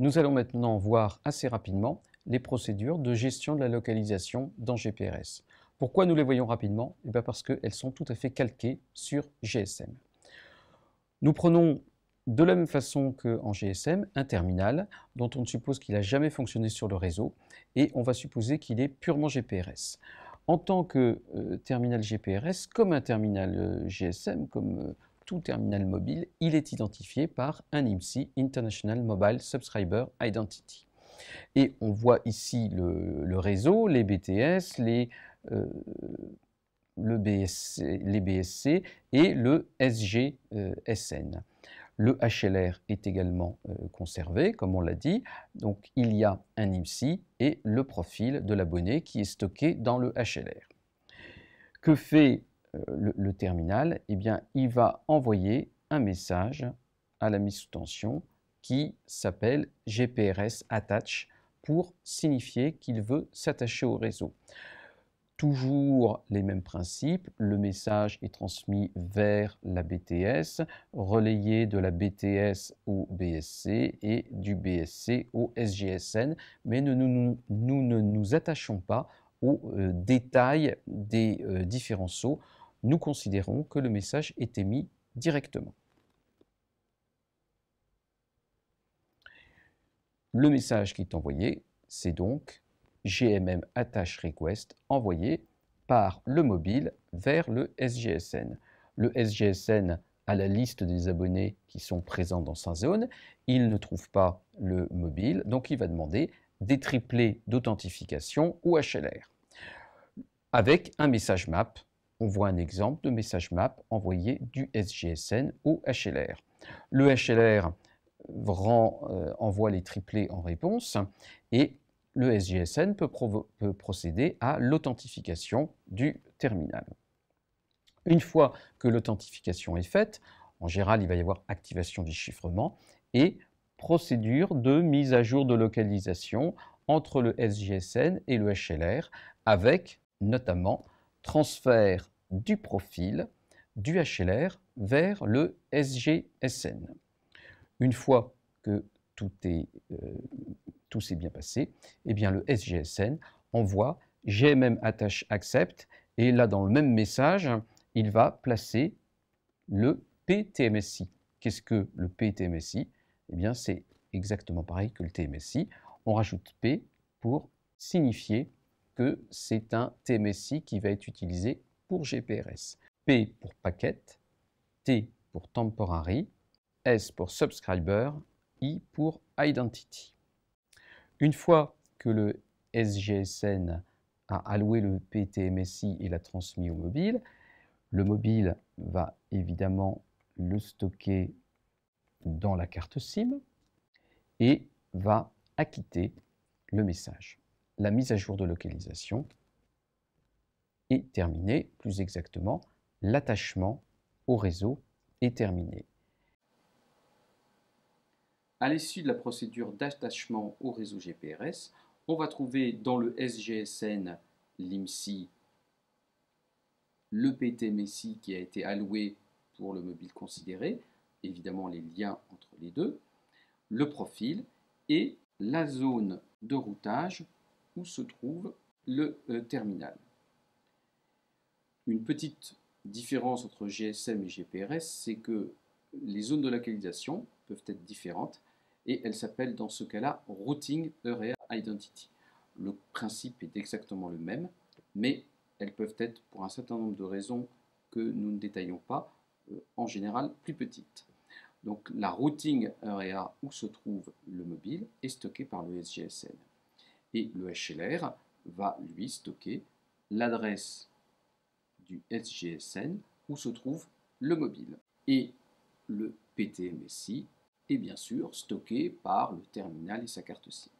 Nous allons maintenant voir assez rapidement les procédures de gestion de la localisation dans GPRS. Pourquoi nous les voyons rapidement Et eh bien Parce qu'elles sont tout à fait calquées sur GSM. Nous prenons de la même façon qu'en GSM, un terminal dont on suppose qu'il n'a jamais fonctionné sur le réseau et on va supposer qu'il est purement GPRS. En tant que euh, terminal GPRS, comme un terminal euh, GSM, comme euh, tout terminal mobile, il est identifié par un IMSI, International Mobile Subscriber Identity. Et on voit ici le, réseau, les BTS, les, euh, BSC, les et le SGSN. Euh, le HLR est également euh, conservé, comme on l'a dit. Donc il y a un IMSI et le profil de l'abonné qui est stocké dans le HLR. Que fait euh, le, terminal, eh bien, il va envoyer un message à la mise sous tension qui s'appelle GPRS attach pour signifier qu'il veut s'attacher au réseau. Toujours les mêmes principes, le message est transmis vers la BTS, relayé de la BTS au BSC et du BSC au SGSN, mais nous, ne nous attachons pas aux euh, détails des euh, différents sauts nous considérons que le message est émis directement. Le message qui est envoyé, c'est donc GMM Attach Request envoyé par le mobile vers le SGSN. Le SGSN a la liste des abonnés qui sont présents dans sa zone. Il ne trouve pas le mobile, donc il va demander des triplés d'authentification ou HLR avec un message map on voit un exemple de message map envoyé du SGSN au HLR. Le HLR euh, envoie les triplés en réponse et le SGSN peut procéder à l'authentification du terminal. Une fois que l'authentification est faite, en général, il va y avoir activation du chiffrement et procédure de mise à jour de localisation entre le SGSN et le HLR avec notamment transfert du profil du HLR vers le SGSN. Une fois que tout, est, euh, s'est bien passé, eh bien le SGSN envoie GMM attach accept et là dans le même message, il va placer le PTMSI. Qu'est-ce que le PTMSI Eh bien c'est exactement pareil que le TMSI. On rajoute P pour signifier que c'est un TMSI qui va être utilisé pour GPRS, P pour paquet, T pour temporary, S pour subscriber, I pour identity. Une fois que le SGSN a alloué le PTMSI et l'a transmis au mobile, le mobile va évidemment le stocker dans la carte SIM et va acquitter le message. La mise à jour de localisation et terminé. Plus exactement, l'attachement au réseau est terminé. À l'issue de la procédure d'attachement au réseau GPRS, on va trouver dans le SGSN l'IMSI le PTMSI qui a été alloué pour le mobile considéré, évidemment les liens entre les deux, le profil et la zone de routage où se trouve le euh, terminal. Une petite différence entre GSM et GPRS, c'est que les zones de localisation peuvent être différentes et elles s'appellent dans ce cas-là Routing Area Identity. Le principe est exactement le même, mais elles peuvent être, pour un certain nombre de raisons que nous ne détaillons pas, euh, en général plus petites. Donc la routing area où se trouve le mobile est stockée par le SGSN. Et le HLR va lui stocker l'adresse du SGSN où se trouve le mobile. Et le PTMSI est bien sûr stocké par le terminal et sa carte SIM.